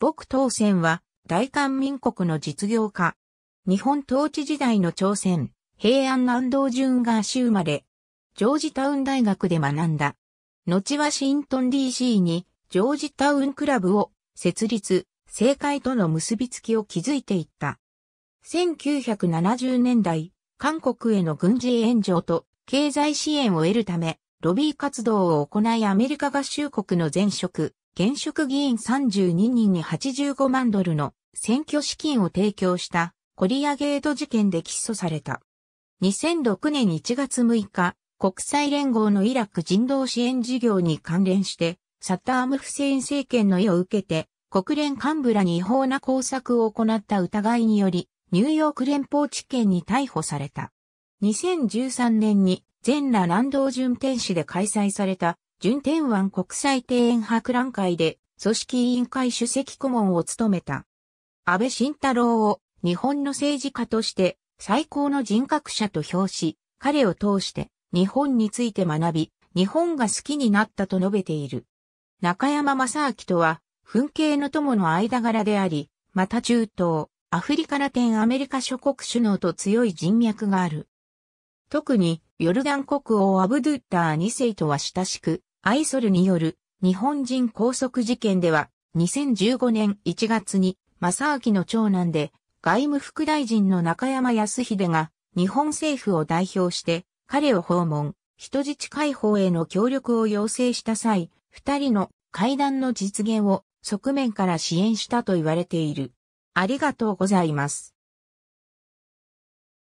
僕当選は、大韓民国の実業家。日本統治時代の朝鮮、平安南道順が足生まれ、ジョージタウン大学で学んだ。後ワシントン DC に、ジョージタウンクラブを設立、政界との結びつきを築いていった。1970年代、韓国への軍事援助と経済支援を得るため、ロビー活動を行いアメリカ合衆国の前職、現職議員32人に85万ドルの選挙資金を提供したコリアゲート事件で起訴された。2006年1月6日、国際連合のイラク人道支援事業に関連して、サッターム・フセイン政権の意を受けて、国連幹部らに違法な工作を行った疑いにより、ニューヨーク連邦地検に逮捕された。2013年に全羅南道巡天使で開催された順天湾国際庭園博覧会で組織委員会主席顧問を務めた。安倍晋太郎を日本の政治家として最高の人格者と評し、彼を通して日本について学び、日本が好きになったと述べている。中山正明とは、噴景の友の間柄であり、また中東、アフリカラテンアメリカ諸国首脳と強い人脈がある。特に、ヨルダン国王アブドゥッター2世とは親しく、アイソルによる日本人拘束事件では2015年1月に正明の長男で外務副大臣の中山康秀が日本政府を代表して彼を訪問、人質解放への協力を要請した際、二人の会談の実現を側面から支援したと言われている。ありがとうございます。